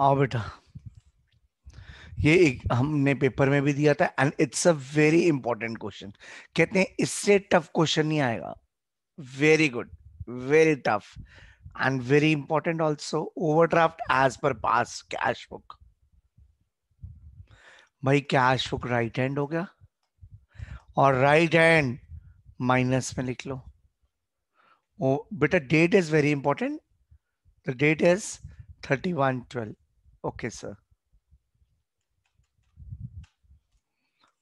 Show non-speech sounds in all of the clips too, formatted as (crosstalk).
आओ बेटा ये एक हमने पेपर में भी दिया था and it's a very important question कहते हैं इससे टफ क्वेश्चन नहीं आएगा very good very tough and very important also overdraft as per pass cash book भाई कैश बुक राइट हैंड हो गया और राइट हैंड माइनस में लिख लो बेटा date is very important the date is thirty one twelve okay sir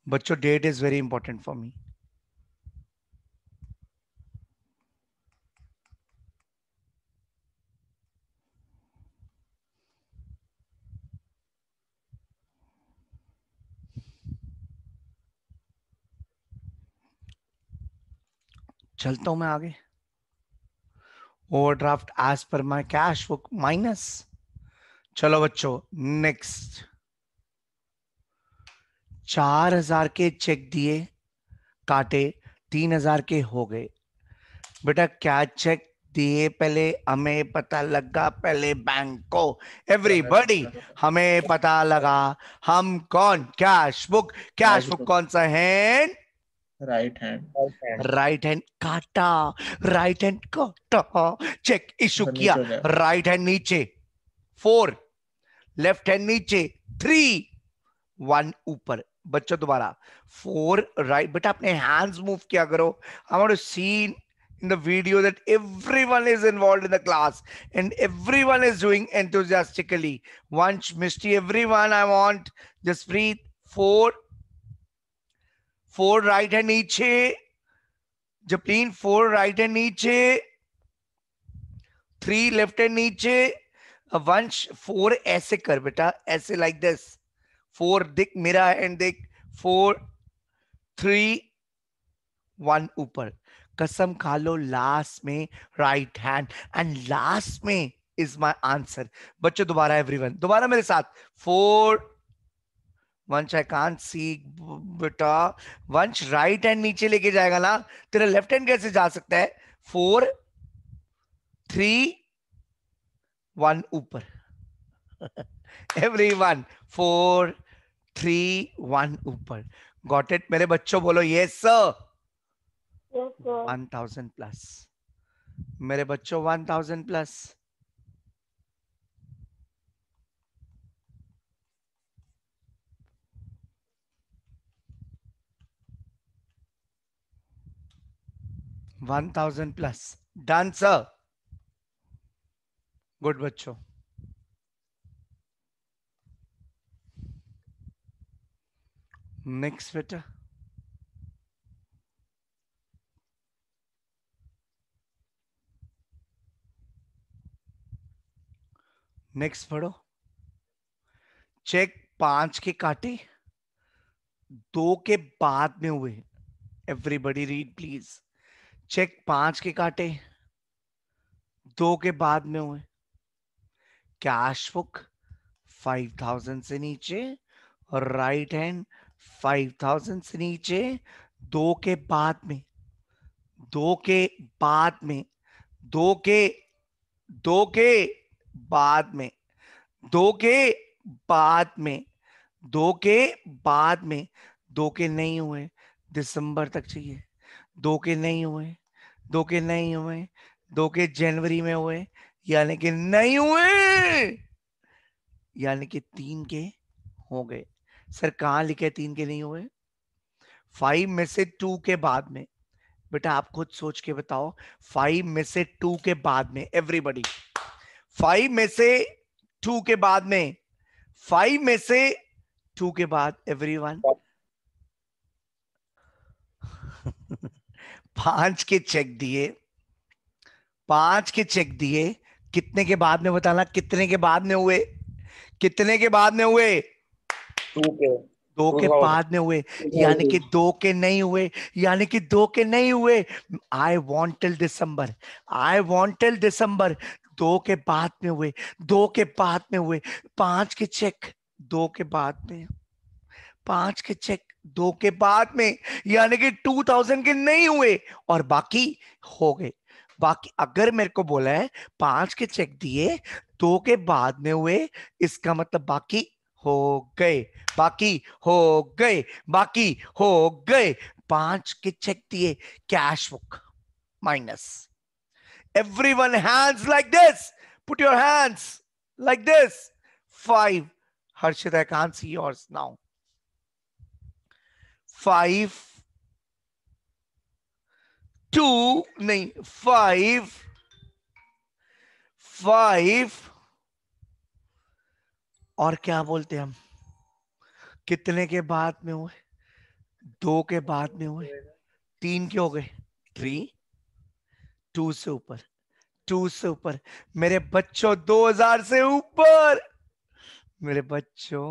बच्चों date is very important for me चलता हूं मैं आगे ओवरड्राफ्ट एज पर माई कैश बुक माइनस चलो बच्चों नेक्स्ट चार हजार के चेक दिए काटे तीन हजार के हो गए बेटा क्या चेक दिए पहले हमें पता लगा पहले बैंक को एवरीबडी हमें पता लगा हम कौन कैश बुक कैश बुक कौन सा है राइट हैंड राइट हैंड काटा राइट हैंड काटा चेक इशू किया राइट हैंड नीचे फोर लेफ्ट हैंड नीचे थ्री वन ऊपर बच्चों दोबारा फोर राइट बेटा अपने हैंड्स मूव किया करो I want to seen in the video that everyone is involved in the class and everyone is doing enthusiastically. One Mishti, everyone I want. Just breathe. Four. Four right hand niche. Japleen, four right hand niche. Three left hand niche. वंश four ऐसे कर बेटा ऐसे like this four दिख मेरा and दिख four three one ऊपर कसम खा लो लास्ट में राइट हैंड एंड लास्ट में इज माय आंसर बच्चों दोबारा एवरीवन दोबारा मेरे साथ फोर वंश आई कान सी बेटा वंश राइट हैंड नीचे लेके जाएगा ना तेरा लेफ्ट हैंड कैसे जा सकता है फोर थ्री वन ऊपर every one four three one ऊपर गॉट इट मेरे बच्चों बोलो ये सर वन थाउजेंड प्लस मेरे बच्चों one thousand plus one thousand plus done sir good बच्चों नेक्स्ट बेटा नेक्स्ट पढ़ो चेक पांच के काटे दो के बाद में हुए एवरीबडी रीड प्लीज चेक पांच के काटे दो के बाद में हुए कैश बुक फाइव थाउजेंड से नीचे और राइट हैंड फाइव थाउजेंड से नीचे दो के बाद में दो के बाद में दो के दो के बाद में दो के बाद में दो के बाद में दो के नहीं हुए दिसंबर तक चाहिए दो के नहीं हुए दो के नहीं हुए दो के जनवरी में हुए यानी कि नहीं हुए यानी कि तीन के हो गए सर कहा लिखे तीन के नहीं हुए फाइव में से टू के बाद में बेटा आप खुद सोच के बताओ फाइव में से टू के बाद में एवरीबडी फाइव में से टू के बाद में फाइव में से टू के बाद एवरीवन (laughs) पांच के चेक दिए पांच के चेक दिए कितने के बाद में बताना कितने के बाद में हुए कितने के बाद में हुए दो के बाद में हुए यानी कि दो के नहीं हुए यानी कि दो के नहीं हुए I want till December I want till December दो के बाद में हुए दो के बाद में हुए पांच के चेक दो के बाद में पांच के चेक दो के बाद में यानी कि 2000 के नहीं हुए और बाकी हो गए बाकी अगर मेरे को बोला है पांच के चेक दिए दो के बाद में हुए इसका मतलब बाकी हो गए बाकी हो गए बाकी हो गए पांच के चेक दिए cash book minus everyone hands like this put your hands like this five Harshit I can see yours now five two नहीं फाइव फाइव और क्या बोलते हम कितने के बाद में हुए दो के बाद में हुए तीन के हो गए थ्री टू से ऊपर टू से ऊपर मेरे बच्चों दो हजार से ऊपर मेरे बच्चों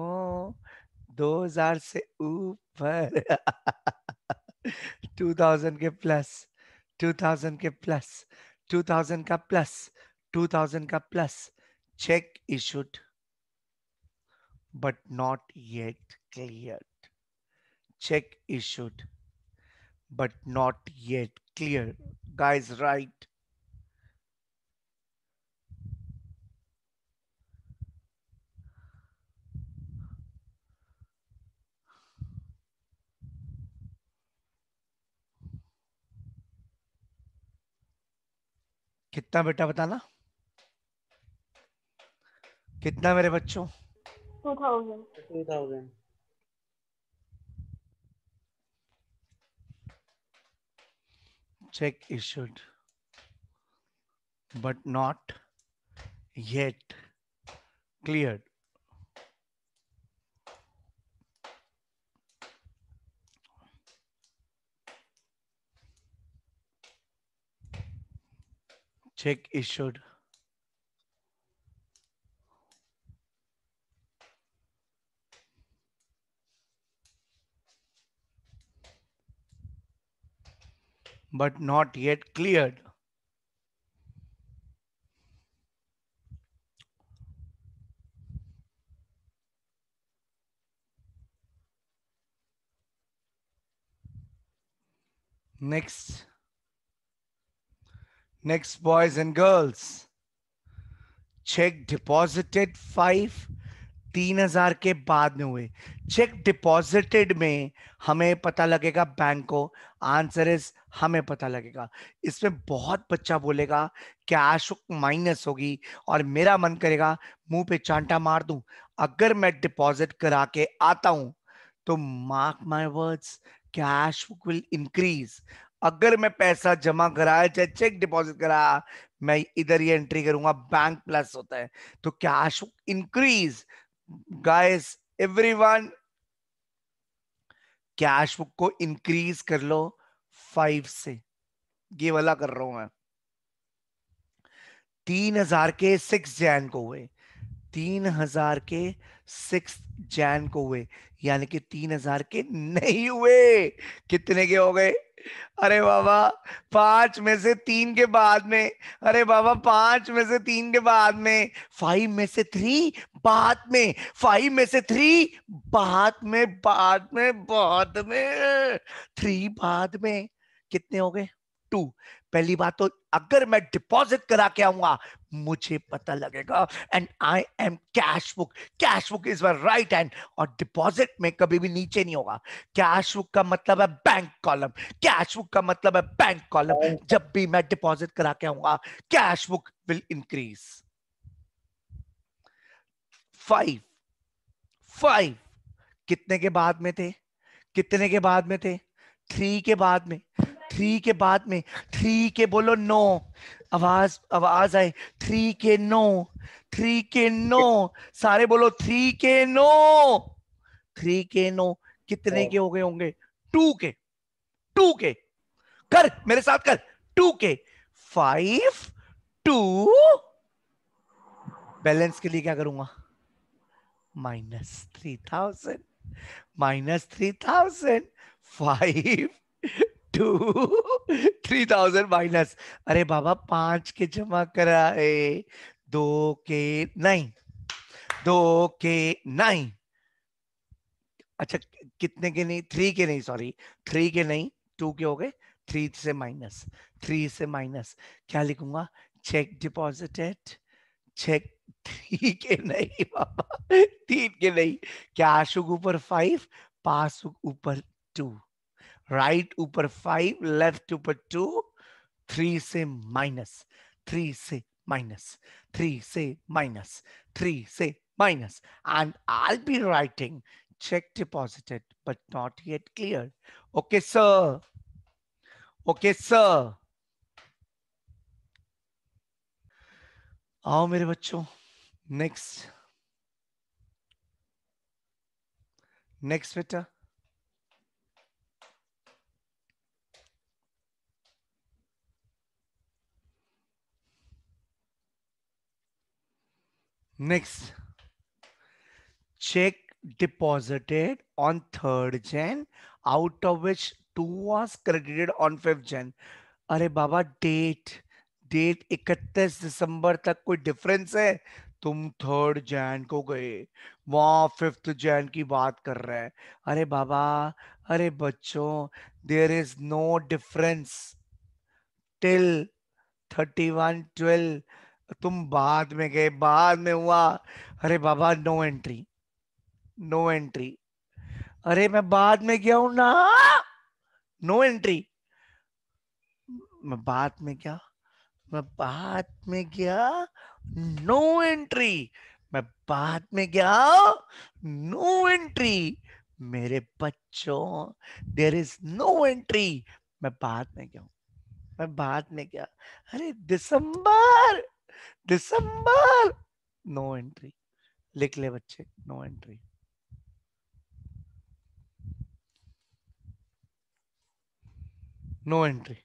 दो हजार से ऊपर टू (laughs) थाउजेंड के plus 2000 ka plus 2000 ka plus 2000 ka plus check issued but not yet cleared check issued but not yet clear guys right कितना बेटा बताना कितना मेरे बच्चों check issued but not yet clear Check issued. but not yet cleared. Next, Next, boys and girls. check deposited five तीन हजार के बाद में हुए चेक डिपॉजिटेड में हमें पता लगेगा बैंक को आंसर इज हमें पता लगेगा इसमें बहुत बच्चा बोलेगा कैश माइनस होगी और मेरा मन करेगा मुंह पे चांटा मार दूं अगर मैं डिपॉजिट करा के आता हूं तो mark my words cash will increase अगर मैं पैसा जमा कराया चाहे चेक डिपॉजिट कराया मैं इधर ही एंट्री करूंगा बैंक प्लस होता है तो cash increase guys everyone cash book को इंक्रीज कर लो फाइव से ये वाला कर रहा हूं मैं तीन हजार के सिक्स जैन को हुए तीन हजार के सिक्स जैन को हुए यानी कि तीन हजार के नहीं हुए कितने के हो गए अरे बाबा पांच में से तीन के बाद में अरे बाबा पांच में से तीन के बाद में फाइव में से थ्री बाद में फाइव में से थ्री बाद में बाद में बाद में थ्री बाद में कितने हो गए टू पहली बात तो अगर मैं डिपॉजिट करा के आऊंगा मुझे पता लगेगा and I am cash book cash book is right hand और डिपॉजिट में कभी भी नीचे नहीं होगा कैश बुक का मतलब है बैंक कॉलम कैश बुक का मतलब है बैंक कॉलम जब भी मैं डिपॉजिट करा के आऊंगा cash book will increase five five कितने के बाद में थे कितने के बाद में थे थ्री के बाद में थ्री के बाद में थ्री के बोलो नो आवाज आवाज आए थ्री के नो थ्री के नो सारे बोलो थ्री के नो थ्री के नो कितने के हो गए होंगे टू के टू के कर मेरे साथ कर टू के फाइव टू बैलेंस के लिए क्या करूंगा minus three thousand minus three thousand five two three thousand minus अरे बाबा पांच के जमा कराए दो के नहीं दो के नहीं अच्छा कितने के नहीं थ्री के नहीं सॉरी थ्री के नहीं टू के हो गए थ्री से माइनस थ्री से माइनस क्या लिखूंगा चेक डिपॉजिटेड चेक थ्री के नहीं बाबा (laughs) तीन के नहीं कैश ऊपर फाइव पास ऊपर टू राइट ऊपर फाइव लेफ्ट ऊपर टू थ्री से माइनस थ्री से माइनस थ्री से माइनस थ्री से minus and I be writing check deposited but not yet cleared. Okay, sir. Okay, sir. आओ मेरे बच्चों नेक्स्ट नेक्स्ट बेटा Next, check deposited on third gen, out of which two was credited on fifth gen. अरे बाबा date date 31 दिसंबर तक कोई difference है तुम third Jain को गए वहां फिफ्थ जैन की बात कर रहे हैं अरे बाबा अरे बच्चों there is no difference till thirty one twelve तुम बाद में गए बाद में हुआ अरे बाबा नो एंट्री नो एंट्री अरे मैं बाद में गया हूं ना नो एंट्री मैं बाद में गया मैं बाद में गया नो एंट्री मैं बाद में गया नो एंट्री मेरे बच्चों देर इज नो एंट्री मैं बाद में गया मैं बाद में गया अरे दिसंबर दिसंबर नो एंट्री लिख ले बच्चे नो एंट्री नो एंट्री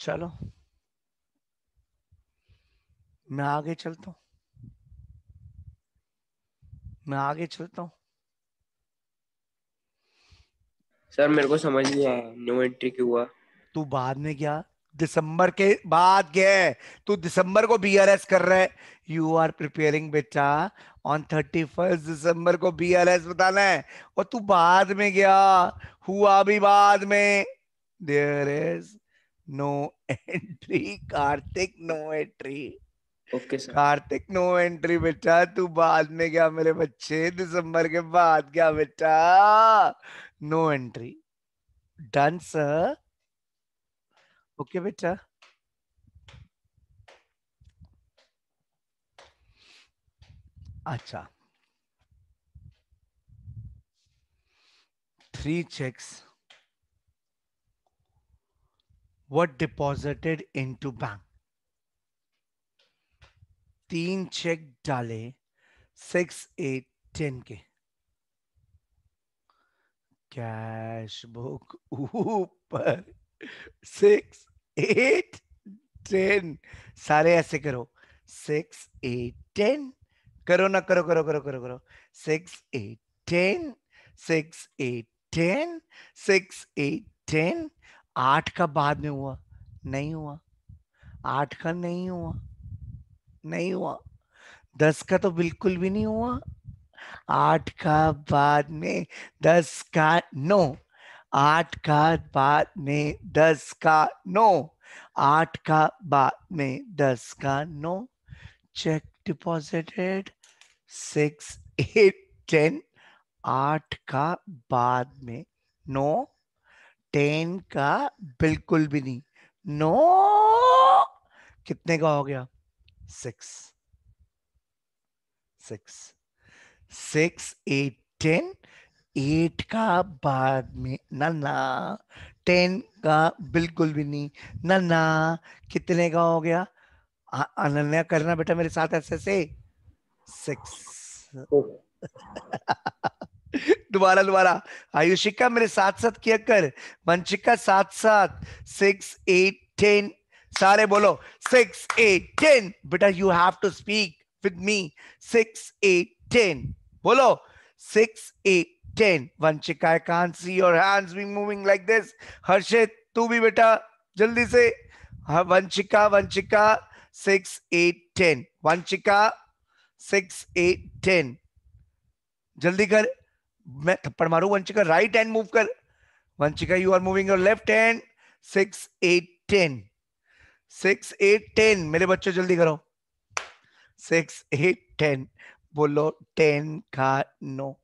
चलो मैं आगे चलता हूं मैं आगे चलता हूँ सर मेरे को समझ नहीं आया नो एंट्री क्यों हुआ तू बाद में क्या दिसंबर के बाद गए तू तो दिसंबर को बी आर एस कर रहा है यू आर प्रिपेयरिंग बेटा ऑन थर्टी फर्स्ट दिसंबर को बी आर एस बताना है और तू बाद में गया हुआ भी बाद में there is no entry Kartik no entry okay sir Kartik no entry बेटा तू बाद में गया मेरे बच्चे दिसंबर के बाद गया बेटा no entry done sir okay बेटा अच्छा three checks were deposited into bank तीन चेक डाले सिक्स एट टेन के कैश बुक ऊपर सिक्स एट टेन सारे ऐसे करो सिक्स एट टेन करो ना करो करो करो करो करो six eight ten six eight ten six eight ten आठ का बाद में हुआ नहीं हुआ आठ का नहीं हुआ नहीं हुआ दस का तो बिल्कुल भी नहीं हुआ आठ का बाद में दस का नो आठ का बाद में दस का नो आठ का बाद में दस का no check deposited six eight ten आठ का बाद में नो टेन का बिल्कुल भी नहीं नो कितने का हो गया six six six eight ten eight का बाद में ना ना टेन का बिल्कुल भी नहीं ना ना कितने का हो गया अनन्या करना बेटा मेरे साथ ऐसे से सिक्स (laughs) दोबारा दोबारा आयुषिका मेरे साथ साथ किया कर वंशिका साथ साथ सिक्स एट टेन सारे बोलो सिक्स एट टेन बेटा you have to speak with me six eight ten बोलो six eight ten Vanshika can see और hands be moving like this Harshit तू भी बेटा जल्दी से Vanshika Vanshika six eight ten Vanshika six eight ten जल्दी कर मैं थप्पड़ मारू वंशिका राइट हैंड मूव कर Vanshika you are moving your left hand six eight ten six eight ten मेरे बच्चों जल्दी करो सिक्स एट टेन बोलो टेन का नो no.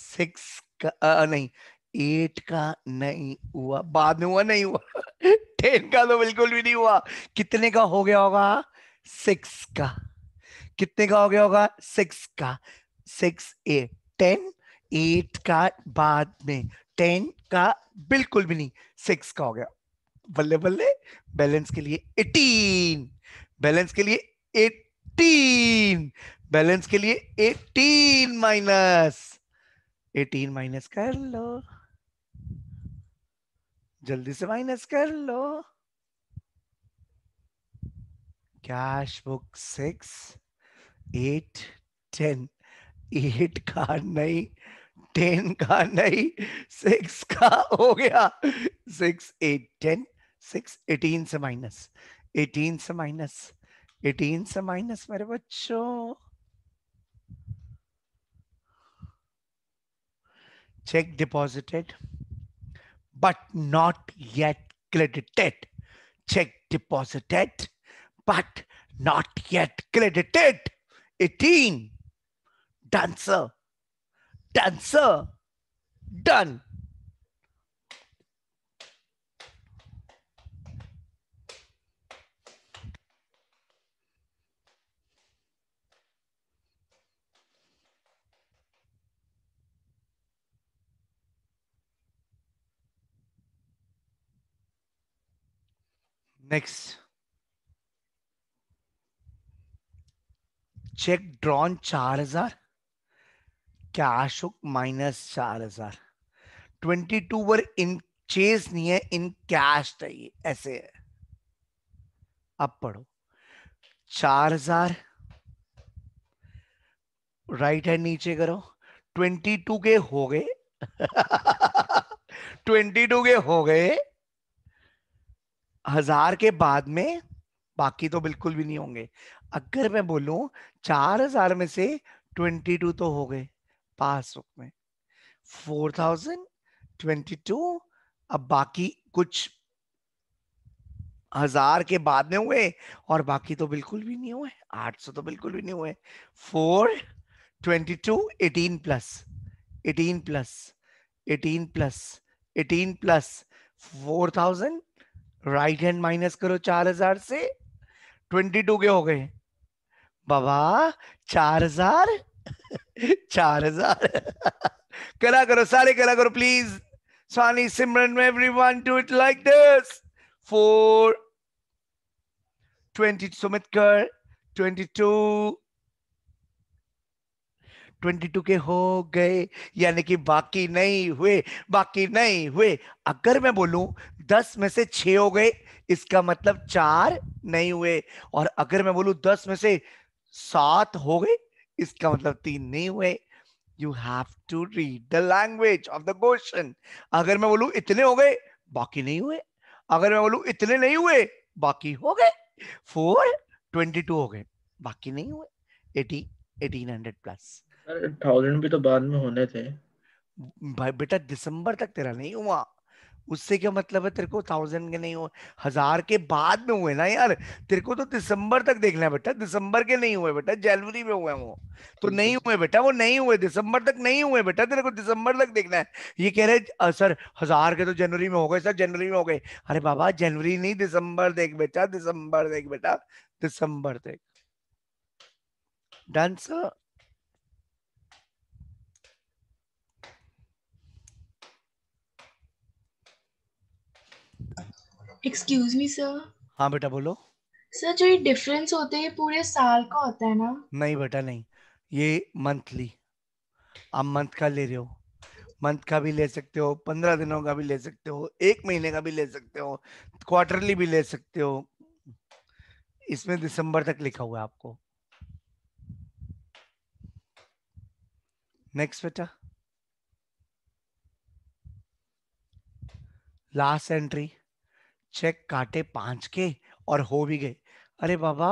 सिक्स का आ, नहीं एट का नहीं हुआ बाद में हुआ नहीं हुआ टेन का तो बिल्कुल भी नहीं हुआ कितने का हो गया होगा सिक्स का कितने का हो गया होगा सिक्स का सिक्स एट टेन एट का बाद में टेन का बिल्कुल भी नहीं सिक्स का हो गया बल्ले बल्ले बैलेंस के लिए एटीन बैलेंस के लिए एटीन बैलेंस के लिए एटीन माइनस एटीन माइनस कर लो जल्दी से माइनस कर लो cash book six eight ten eight का नहीं टेन का नहीं सिक्स का हो गया six eight ten six eighteen से माइनस एटीन से माइनस एटीन से माइनस मेरे बच्चों check deposited, but not yet credited. Check deposited, but not yet credited. 18. Dancer. Dancer. Done. Next. Check drawn चार हजार क्या आशुक माइनस चार हजार ट्वेंटी टू वर इन चेज नहीं है इन कैश चाहिए ऐसे है अब पढ़ो चार हजार राइट हैंड नीचे करो ट्वेंटी टू के हो गए ट्वेंटी (laughs) टू के हो गए हजार के बाद में बाकी तो बिल्कुल भी नहीं होंगे अगर मैं बोलूं चार हजार में से ट्वेंटी टू तो हो गए पासबुक में फोर थाउजेंड ट्वेंटी टू अब बाकी कुछ हजार के बाद में हुए और बाकी तो बिल्कुल भी नहीं हुए आठ सौ तो बिल्कुल भी नहीं हुए four twenty two eighteen plus eighteen plus eighteen plus eighteen plus four thousand right hand minus करो चार हजार से ट्वेंटी टू के हो गए बाबा चार हजार (laughs) चार हजार करा करो सारे करा करो प्लीज स्वानी सिमरन में everyone to it like this four twenty Sumit कर ट्वेंटी टू 22 के हो गए यानी कि बाकी नहीं हुए बाकी नहीं हुए अगर मैं बोलूं 10 में से 6 हो गए इसका मतलब चार नहीं हुए और अगर मैं बोलूं 10 में से सात हो गए इसका मतलब तीन नहीं हुए you have to read the language of the question अगर मैं बोलूं इतने हो गए बाकी नहीं हुए अगर मैं बोलूं इतने नहीं हुए बाकी हो गए फोर ट्वेंटी टू हो गए बाकी नहीं हुए एटी एटीन हंड्रेड प्लस यार थाउजेंड भी तो बाद में होने थे भाई बेटा दिसंबर तक तेरा नहीं हुआ उससे क्या मतलब है तेरे को थाउजेंड के नहीं हुए हजार के बाद में हुए ना यार तेरे को तो दिसंबर तक देखना है बेटा दिसंबर के नहीं हुए बेटा जनवरी में हुए वो तो नहीं हुए बेटा वो नहीं हुए दिसंबर तक नहीं हुए बेटा तेरे को दिसंबर तक देखना है ये कह रहे सर हजार के तो जनवरी में हो गए सर जनवरी में हो गए अरे बाबा जनवरी नहीं दिसंबर देख बेटा दिसंबर देख बेटा दिसंबर देख done sir excuse me sir हाँ बेटा बोलो सर जो ये डिफरेंस होते हैं पूरे साल का होता है ना नहीं बेटा नहीं ये मंथली आप मंथ का ले रहे हो मंथ का भी ले सकते हो पंद्रह दिनों का भी ले सकते हो एक महीने का भी ले सकते हो क्वार्टरली भी ले सकते हो इसमें दिसंबर तक लिखा हुआ है आपको नेक्स्ट बेटा लास्ट एंट्री चेक काटे पांच के और हो भी गए अरे बाबा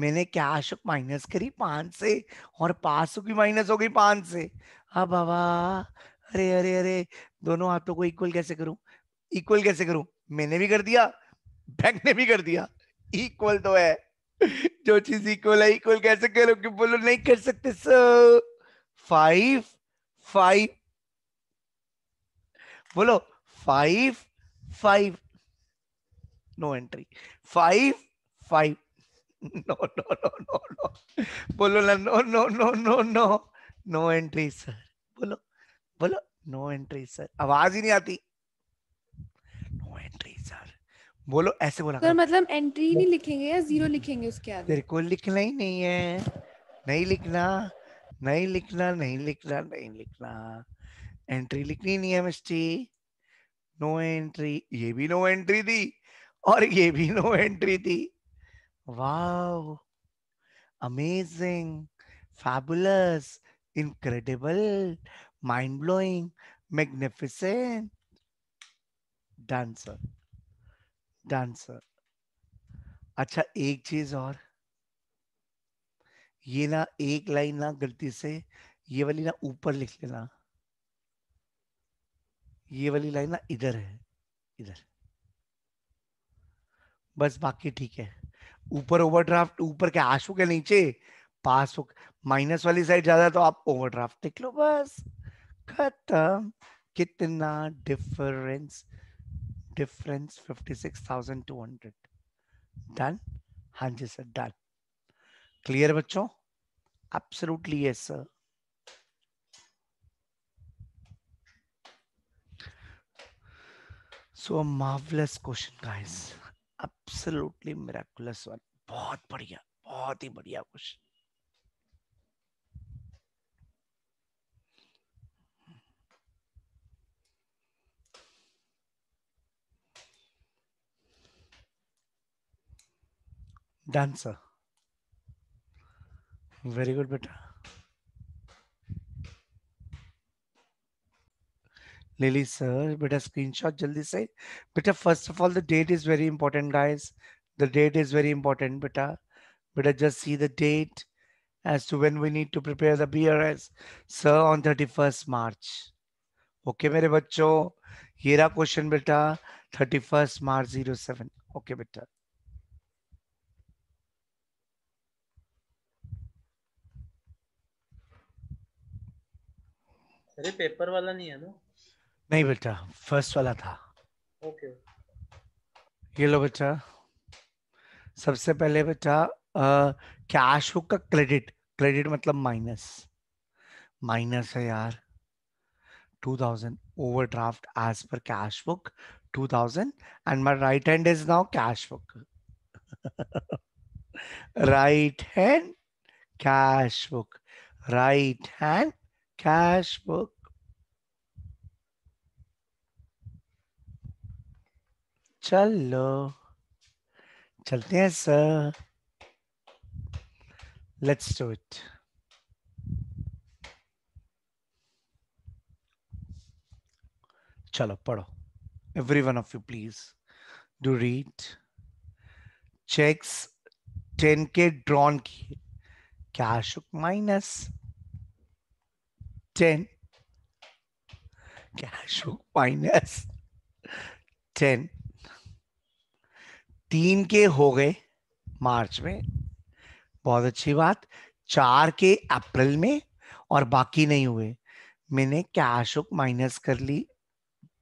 मैंने कैश माइनस करी पांच से और पास की माइनस हो गई पांच से हा बाबा अरे अरे अरे दोनों हाथों को इक्वल कैसे करूं इक्वल कैसे करूं मैंने भी कर दिया बैंक ने भी कर दिया इक्वल तो है जो चीज इक्वल है इक्वल कैसे करो कि बोलो नहीं कर सकते सर फाइव फाइव बोलो five five no entry five five no no no no no बोलो ना no no no no no no entry sir बोलो बोलो नो एंट्री सर आवाज ही नहीं आती नो एंट्री सर बोलो ऐसे बोला सर मतलब एंट्री नहीं लिखेंगे या जीरो लिखेंगे उसके आगे तेरे को लिखना ही नहीं है नहीं लिखना नहीं लिखना नहीं लिखना नहीं लिखना एंट्री लिखनी नहीं है मिस्टी नो एंट्री ये भी नो एंट्री थी और ये भी नो एंट्री थी वाह amazing fabulous incredible mind blowing magnificent dancer dancer अच्छा एक चीज और ये ना एक लाइन ना गलती से ये वाली ना ऊपर लिख लेना ये वाली लाइन ना इधर है इधर बस बाकी ठीक है ऊपर ओवरड्राफ्ट ऊपर के आंसू के नीचे पास हो माइनस वाली साइड ज्यादा तो आप ओवरड्राफ्ट देख लो बस खत्म कितना डिफरेंस डिफरेंस 56,200 डन हाँ जी सर डन क्लियर बच्चों absolutely yes sir so a marvelous question, guys. Absolutely miraculous one बहुत बढ़िया बहुत ही बढ़िया कुछ डांसर वेरी गुड बेटा Lily sir, better screenshot jaldi se. Beta, first of all, the date is very important, guys. The date is very important, beta. Beta, just see the date as to when we need to prepare the BRS. Sir, on 31st March. Okay, मेरे बच्चों, ये रहा question बेटा 31st March 07. Okay, बेटा. अरे paper वाला नहीं है ना नहीं बेटा फर्स्ट वाला था ओके okay. ये लो बेटा सबसे पहले बेटा कैश बुक का क्रेडिट क्रेडिट मतलब माइनस माइनस है यार two thousand overdraft as पर cash book two thousand and my right hand is now cash book right hand cash book right hand cash book चलो चलते हैं sir let's do it चलो पढ़ो every one of you please do read checks ten के drawn किए minus ten क्या शुक minus ten तीन के हो गए मार्च में बहुत अच्छी बात चार के अप्रैल में और बाकी नहीं हुए मैंने कैश बुक माइनस कर ली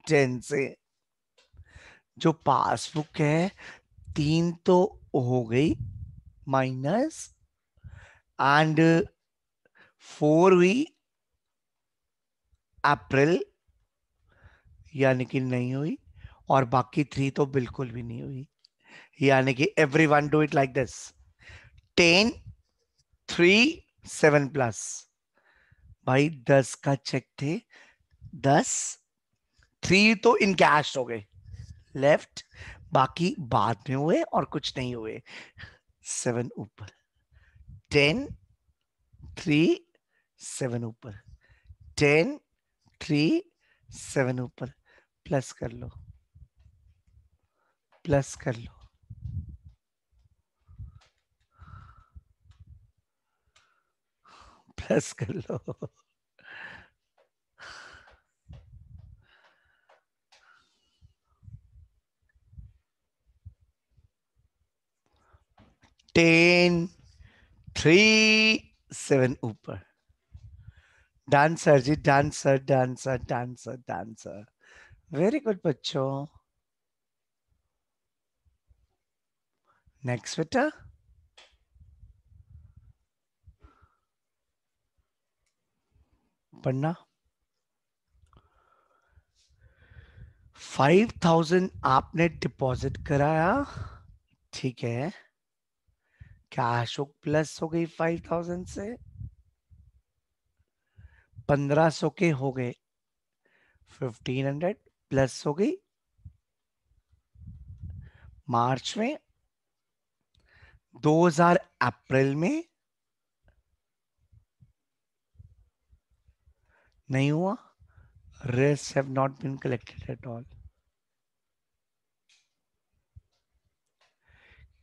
टेन से जो पासबुक है तीन तो हो गई माइनस एंड फोर हुई अप्रैल यानी कि नहीं हुई और बाकी थ्री तो बिल्कुल भी नहीं हुई यानी कि everyone do it like this ten three seven plus भाई दस का चेक थे दस थ्री तो इन कैश हो गए लेफ्ट बाकी बाद में हुए और कुछ नहीं हुए सेवन ऊपर टेन थ्री सेवन ऊपर टेन थ्री सेवन ऊपर प्लस कर लो प्लस कर लो प्लस कर लो टेन थ्री सेवन ऊपर डांसर जी dancer dancer dancer dancer very good बच्चों नेक्स्ट बेटा पढ़ना फाइव थाउजेंड आपने डिपॉजिट कराया ठीक है क्या अशोक प्लस हो गई फाइव थाउजेंड से पंद्रह सौ के हो गए फिफ्टीन हंड्रेड प्लस हो गई मार्च में दो हजार अप्रैल में नहीं हुआ race have not been collected at all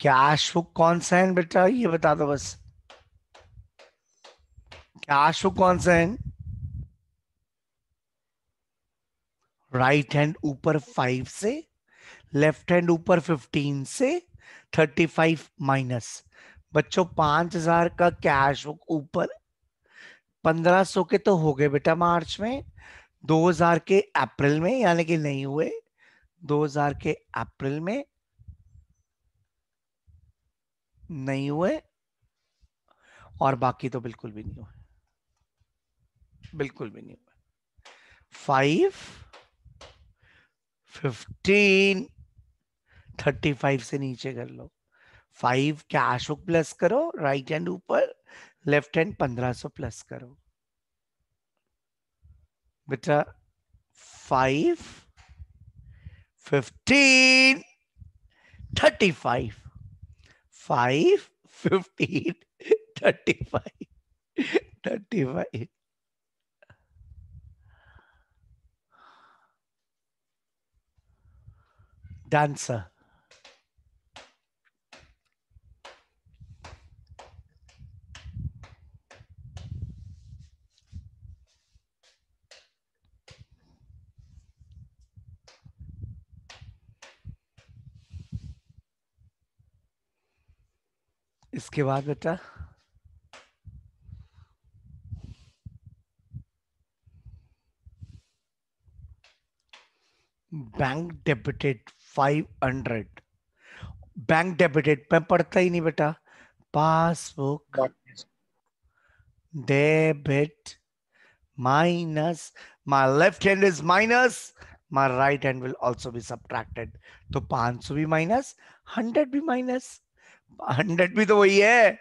क्या बुक कौन सा है बेटा ये बता दो बस क्या बुक कौन सा है राइट हैंड ऊपर फाइव से लेफ्ट हैंड ऊपर फिफ्टीन से थर्टी फाइव माइनस बच्चों पांच हजार का कैश बुक ऊपर 1500 के तो हो गए बेटा मार्च में 2000 के अप्रैल में यानी कि नहीं हुए 2000 के अप्रैल में नहीं हुए और बाकी तो बिल्कुल भी नहीं हुए बिल्कुल भी नहीं हुए फाइव फिफ्टीन थर्टी फाइव से नीचे कर लो फाइव क्या प्लस करो राइट हैंड ऊपर लेफ्ट हैंड 1500 प्लस करो बेटा five fifteen thirty five five fifteen thirty five thirty five dancer इसके बाद बेटा bank debited five hundred bank debited मैं पढ़ता ही नहीं बेटा passbook debit minus my left hand is minus my right hand will also be subtracted तो 500 भी माइनस 100 भी माइनस हंड्रेड भी तो वही है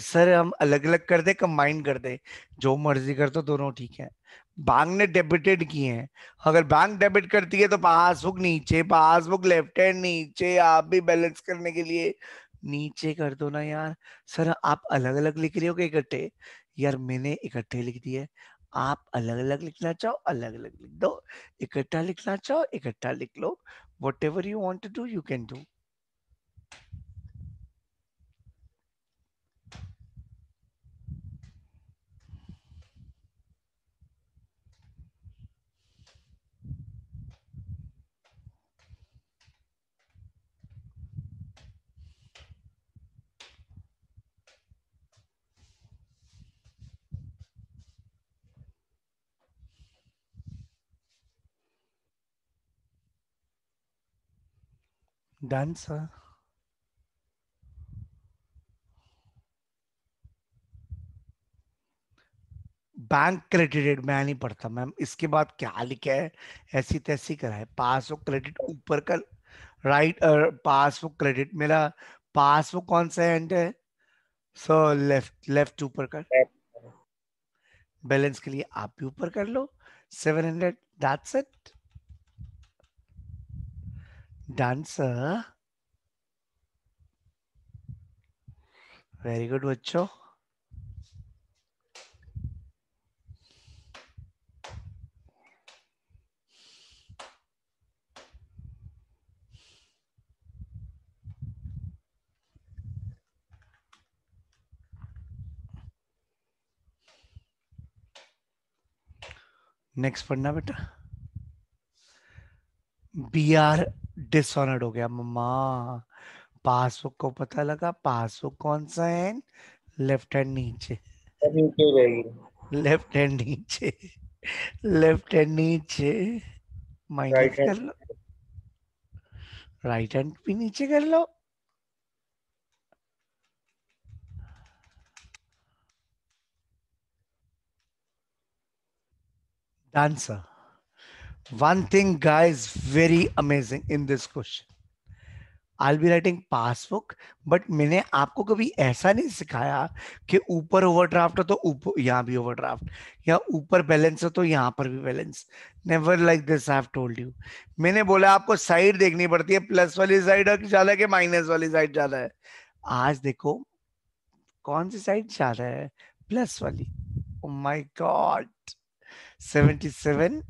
सर हम अलग अलग कर दे कंबाइन कर दे जो मर्जी कर तो दोनों ठीक है बैंक ने डेबिटेड किए हैं अगर बैंक डेबिट करती है तो पासबुक नीचे पासबुक लेफ्ट हैंड नीचे आप भी बैलेंस करने के लिए नीचे कर दो ना यार सर आप अलग अलग लिख रहे हो कि इकट्ठे यार मैंने इकट्ठे लिख दिए आप अलग अलग लिखना चाहो अलग अलग लिख दो इकट्ठा लिखना चाहो इकट्ठा लिख लो whatever you want to do you can do dancer bank credited मैं नहीं पढ़ता मैम इसके बाद क्या लिखा है ऐसी तैसी करा है पास वो क्रेडिट ऊपर का राइट पासबुक क्रेडिट मेरा पास वो कौन सा एंड है सो लेफ्ट लेफ्ट ऊपर कर बैलेंस के लिए आप भी ऊपर कर लो seven hundred that's it done, very good बच्चों नेक्स्ट पढ़ना बेटा बी आर डिसऑनर्ड हो गया मम्मा पासबुक को पता लगा पासबुक कौन सा है लेफ्ट हैंड नीचे तो लेफ्ट हैंड नीचे लेफ्ट हैंड नीचे माइनस कर लो राइट हैंड भी नीचे कर लो dancer One thing, guys, very amazing in this question. I'll be writing passbook, but मैंने आपको कभी ऐसा नहीं सिखाया कि ऊपर ओवरड्राफ्ट हो तो ऊपर यहाँ भी ओवरड्राफ्ट या ऊपर बैलेंस हो तो यहाँ पर भी balance never like this I told you मैंने बोला आपको साइड देखनी पड़ती है प्लस वाली साइड ज्यादा कि माइनस वाली साइड ज्यादा है आज देखो कौन सी साइड ज्यादा है प्लस वाली my my God 77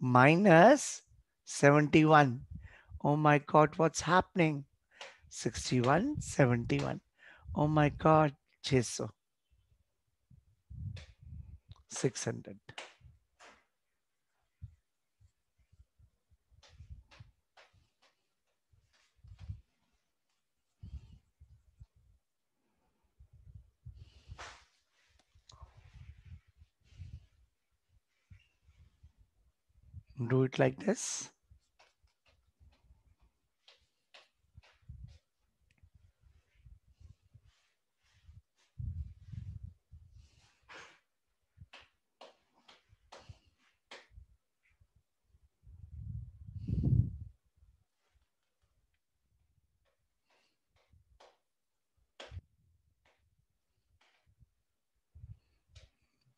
minus 71. Oh my God, what's happening? 61, 71. Oh my God, Jesus. 600. do it like this.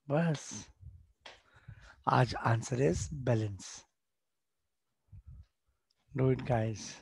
Buzz. Our answer is balance. Do it, guys.